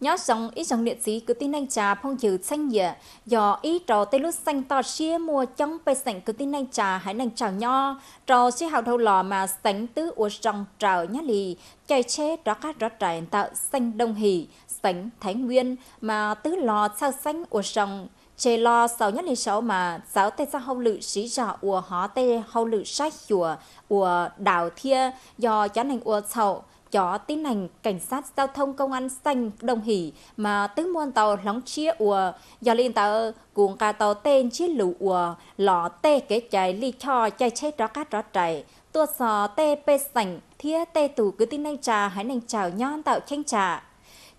nhớ rằng ít rằng liệt sĩ cứ tin anh trà phong chữ xanh nhỉ do ít trò tây lúc xanh to xia mua trong bay sảnh cứ tin anh trà hãy nành chào nho trò xia hào thâu lò mà sánh tứ uo rong trào nhá lì chạy chế đó cát rõ trải tạo xanh đông hỉ sánh thái nguyên mà tứ lò sao xanh uo rong chế lo sáu nhất lịch sáu mà sáu tây sa hậu lự sĩ trò ủa họ tây hậu lự sách chùa ủa đảo thia do chán hành ua sầu cho tin hành cảnh sát giao thông công an xanh đồng hỷ mà tứ muôn tàu lóng chia ua do liên tàu cuốn cả tàu tên chia lũ ua lọ tê kế chạy ly cho chạy chết rõ cát rõ chạy tua sò tê pê sảnh thia tê tù cứ tin anh trà hãy nành chào nhon tạo tranh trà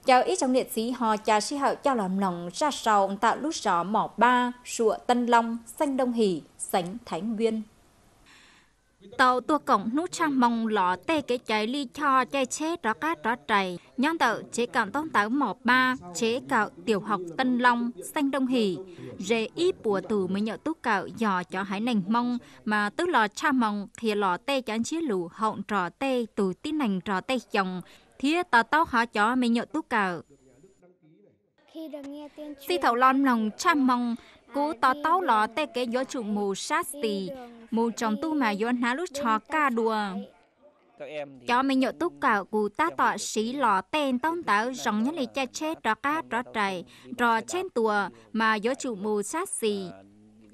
cháu ít trong liệt sĩ họ cha sĩ hậu cho làm lòng ra sầu tạo lúc rõ mỏ ba sụa tân long xanh đông hỷ sánh thái nguyên tàu tua cổng nút trang mong lọ tê cái cháy ly cho chai chết rõ cát rõ chảy nhóm tàu chế cạo tông táo mỏ ba chế cạo tiểu học tân long xanh đông hỷ rễ ý bùa từ mới nhậu túc cạo dò cho hải nành mong mà tứ lọ trang mong thì lọ tê chán chế lũ họng trò tê từ tin nành trò tê chồng thía tò tao khó chó mới nhậu túc cạo khi thầu lon lòng trăm mong cú tò tao lọ tê kế gió chủ mù sát tì mù trong tu mà yon há lúc cho ca đùa cho mình nhậu túc cả cụ ta tọa sĩ lọ tên tông táo rong nhất lì cha chết đó cá đó trời rò trên tùa mà do chủ mù sát xì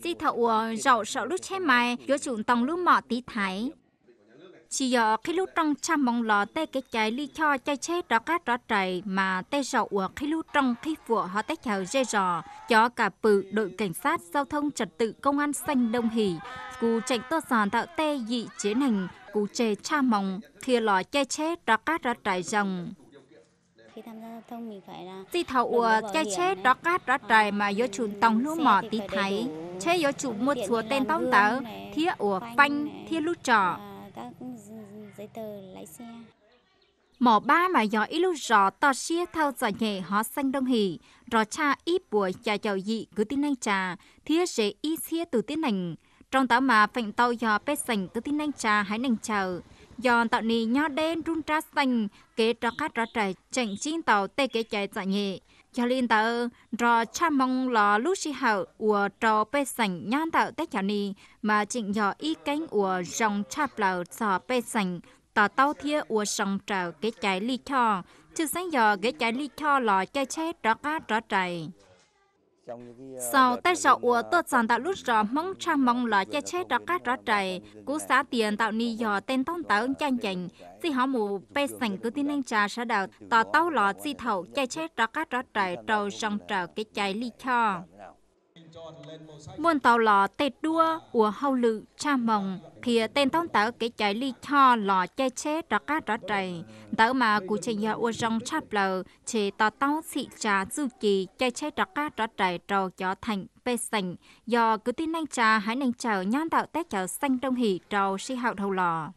di thọ rậu sợ lúc chết mai do chủ tông lúc mọ tí thái chỉ do khi lúc trong trăm mong lò tay cái chạy ly cho chai chết đó cát đó trời mà tay rọ ủa khi lúc trong khi vụ họ tay chào dê rò cho cả bự đội cảnh sát giao thông trật tự công an xanh đông hỉ cú chạy to giòn tạo tê dị chế hành cú chê cha mong khi lò chai chết đó cát đó trời dòng khi tham gia giao thông mình phải là chết đó cát đó trời mà do chùn tòng lúa mỏ tí thấy chế do chủ mua chùa tên tông tớ thiết ủa phanh thiết lút trò giấy tờ lái xe. Mỏ ba mà gió ít lúc rõ to xia thao gió nhẹ họ xanh đông hỉ, rõ cha ít buổi chà giàu dị cứ tin anh trà, thiết dễ ít xia từ tiến hành. Trong táo mà phạnh tàu gió bê sành cứ tin anh trà hãy nành chờ. Giòn tạo nì nho đen run ra xanh, kế cho các ra trời chạy chín tàu tê kế chạy dạ nhẹ cho nên tờ trò cha mong lò lúc si hậu của trò bê sành nhan tờ tết cho ni mà chỉnh dò ý cánh của dòng cha lầu trò bê sành tờ tàu thiê của sòng trầu cái trái ly cho chứ sáng giờ cái trái ly cho lò chơi chết đó cá đó trời Ờ, sau tay sọ ua tơ chọn tạo lút rõ mong trang mong là che chết đó các rõ trời cú xã tiền tạo ni dò tên tông tớ chanh chành si họ mù pe sành cứ tin anh trà sẽ đào tỏ tàu lọ si thầu che chết đó các rõ trời trầu sông trào cái chai ly cho Muôn tàu lò tê đua của hậu lự cha mồng thì tên tông tớ cái chạy ly cho lò chơi chết đó cá đó trời tớ mà cụ chỉ nhà ua rong chắp lờ chế tò tao xị trà dư kỳ chơi chết đó cá đó trời trầu cho thành bê sành do cứ tin anh trà hãy nên chờ nhan tạo tết chờ xanh đông hỉ trầu si hậu đầu lò